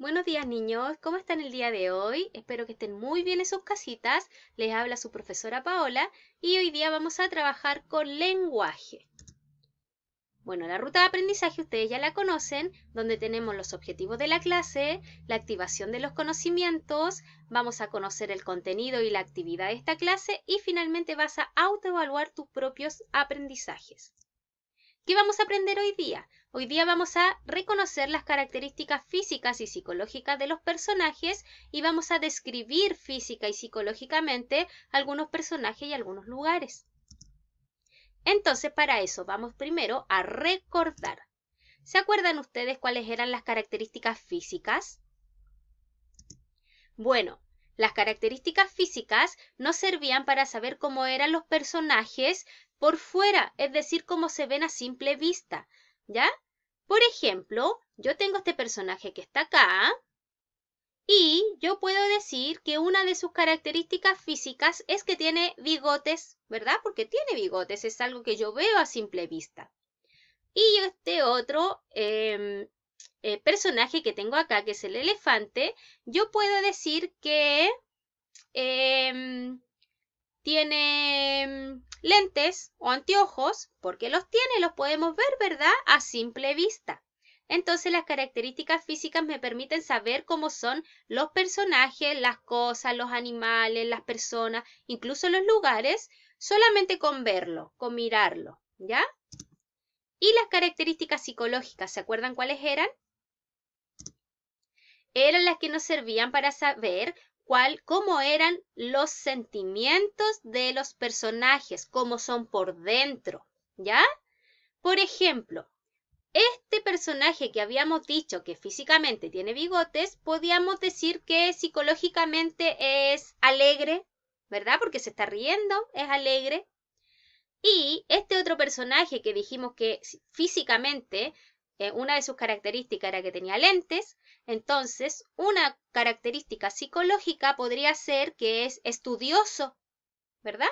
Buenos días niños, ¿cómo están el día de hoy? Espero que estén muy bien en sus casitas. Les habla su profesora Paola y hoy día vamos a trabajar con lenguaje. Bueno, la ruta de aprendizaje ustedes ya la conocen, donde tenemos los objetivos de la clase, la activación de los conocimientos, vamos a conocer el contenido y la actividad de esta clase y finalmente vas a autoevaluar tus propios aprendizajes. ¿Qué vamos a aprender hoy día? Hoy día vamos a reconocer las características físicas y psicológicas de los personajes y vamos a describir física y psicológicamente algunos personajes y algunos lugares. Entonces, para eso vamos primero a recordar. ¿Se acuerdan ustedes cuáles eran las características físicas? Bueno, las características físicas nos servían para saber cómo eran los personajes por fuera, es decir, cómo se ven a simple vista, ¿ya? Por ejemplo, yo tengo este personaje que está acá y yo puedo decir que una de sus características físicas es que tiene bigotes, ¿verdad? Porque tiene bigotes, es algo que yo veo a simple vista. Y este otro em, eh, personaje que tengo acá, que es el elefante, yo puedo decir que... Em, tiene mm, lentes o anteojos, porque los tiene, los podemos ver, ¿verdad? A simple vista. Entonces las características físicas me permiten saber cómo son los personajes, las cosas, los animales, las personas, incluso los lugares, solamente con verlo, con mirarlo, ¿ya? Y las características psicológicas, ¿se acuerdan cuáles eran? Eran las que nos servían para saber cuál, cómo eran los sentimientos de los personajes, cómo son por dentro, ¿ya? Por ejemplo, este personaje que habíamos dicho que físicamente tiene bigotes, podíamos decir que psicológicamente es alegre, ¿verdad? Porque se está riendo, es alegre. Y este otro personaje que dijimos que físicamente, eh, una de sus características era que tenía lentes, entonces, una característica psicológica podría ser que es estudioso, ¿verdad?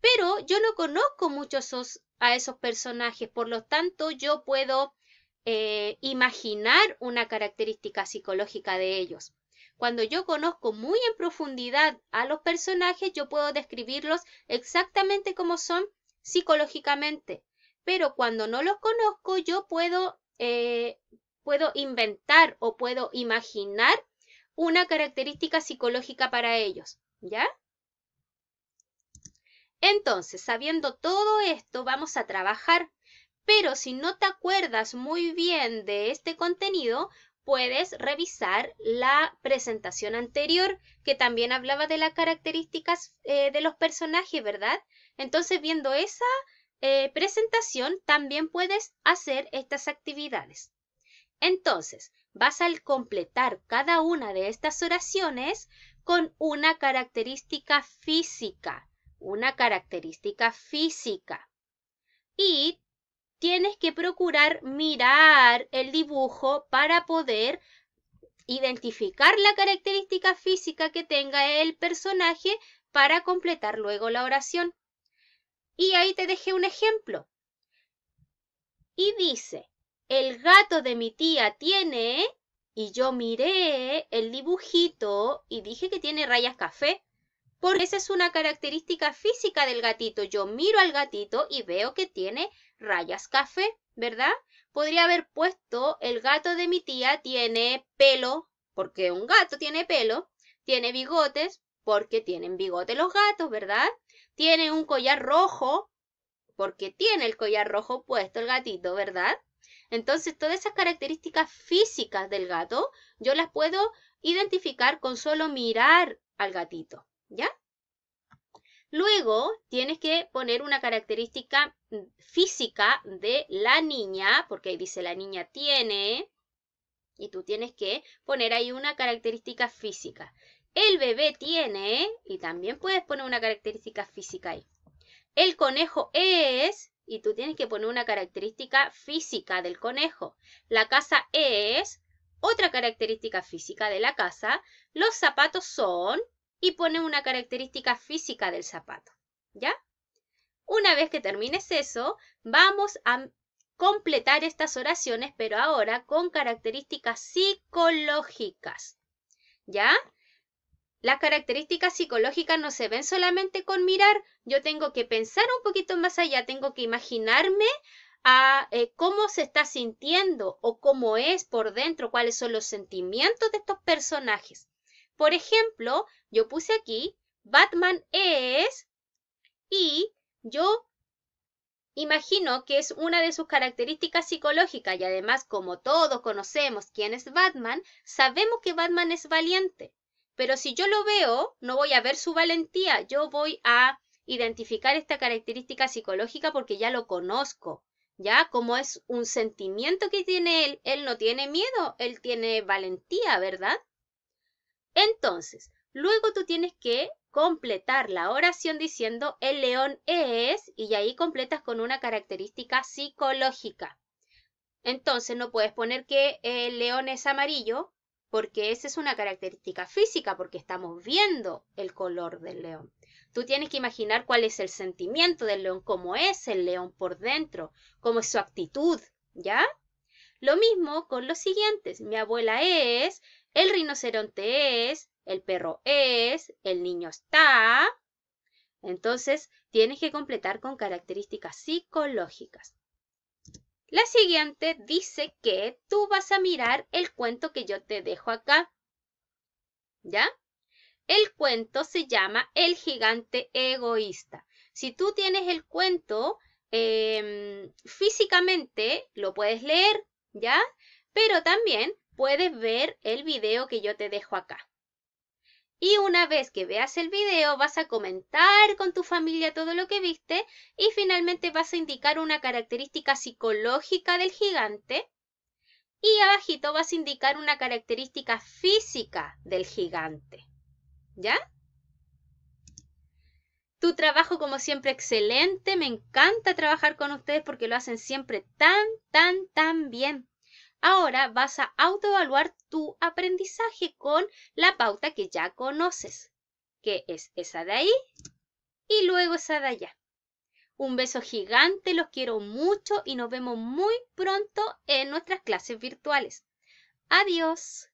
Pero yo no conozco mucho a esos personajes, por lo tanto yo puedo eh, imaginar una característica psicológica de ellos. Cuando yo conozco muy en profundidad a los personajes, yo puedo describirlos exactamente como son psicológicamente. Pero cuando no los conozco, yo puedo eh, puedo inventar o puedo imaginar una característica psicológica para ellos, ¿ya? Entonces, sabiendo todo esto, vamos a trabajar. Pero si no te acuerdas muy bien de este contenido, puedes revisar la presentación anterior que también hablaba de las características eh, de los personajes, ¿verdad? Entonces, viendo esa eh, presentación, también puedes hacer estas actividades. Entonces, vas a completar cada una de estas oraciones con una característica física, una característica física. Y tienes que procurar mirar el dibujo para poder identificar la característica física que tenga el personaje para completar luego la oración. Y ahí te dejé un ejemplo. Y dice, el gato de mi tía tiene... Y yo miré el dibujito y dije que tiene rayas café. Porque esa es una característica física del gatito. Yo miro al gatito y veo que tiene rayas café, ¿verdad? Podría haber puesto el gato de mi tía tiene pelo, porque un gato tiene pelo, tiene bigotes, porque tienen bigotes los gatos, ¿verdad? Tiene un collar rojo, porque tiene el collar rojo puesto el gatito, ¿verdad? Entonces, todas esas características físicas del gato, yo las puedo identificar con solo mirar al gatito, ¿ya? Luego tienes que poner una característica mm, física de la niña, porque ahí dice la niña tiene, y tú tienes que poner ahí una característica física. El bebé tiene, y también puedes poner una característica física ahí. El conejo es, y tú tienes que poner una característica física del conejo. La casa e es otra característica física de la casa, los zapatos son y pone una característica física del zapato. ¿Ya? Una vez que termines eso, vamos a completar estas oraciones, pero ahora con características psicológicas. ¿Ya? Las características psicológicas no se ven solamente con mirar, yo tengo que pensar un poquito más allá, tengo que imaginarme a eh, cómo se está sintiendo o cómo es por dentro, cuáles son los sentimientos de estos personajes. Por ejemplo, yo puse aquí, Batman es y yo imagino que es una de sus características psicológicas y además como todos conocemos quién es Batman, sabemos que Batman es valiente. Pero si yo lo veo, no voy a ver su valentía, yo voy a identificar esta característica psicológica porque ya lo conozco, ya como es un sentimiento que tiene él, él no tiene miedo, él tiene valentía, ¿verdad? Entonces, luego tú tienes que completar la oración diciendo el león es y ahí completas con una característica psicológica. Entonces no puedes poner que el león es amarillo porque esa es una característica física, porque estamos viendo el color del león. Tú tienes que imaginar cuál es el sentimiento del león, cómo es el león por dentro, cómo es su actitud, ¿ya? Lo mismo con los siguientes. Mi abuela es, el rinoceronte es, el perro es, el niño está. Entonces, tienes que completar con características psicológicas. La siguiente dice que tú vas a mirar el cuento que yo te dejo acá. ¿Ya? El cuento se llama El gigante egoísta. Si tú tienes el cuento em, físicamente, lo puedes leer, ¿ya? Pero también puedes ver el video que yo te dejo acá. Y una vez que veas el video vas a comentar con tu familia todo lo que viste y finalmente vas a indicar una característica psicológica del gigante y abajito vas a indicar una característica física del gigante. ¿Ya? Tu trabajo como siempre excelente, me encanta trabajar con ustedes porque lo hacen siempre tan, tan, tan bien. Ahora vas a autoevaluar tu aprendizaje con la pauta que ya conoces, que es esa de ahí y luego esa de allá. Un beso gigante, los quiero mucho y nos vemos muy pronto en nuestras clases virtuales. Adiós.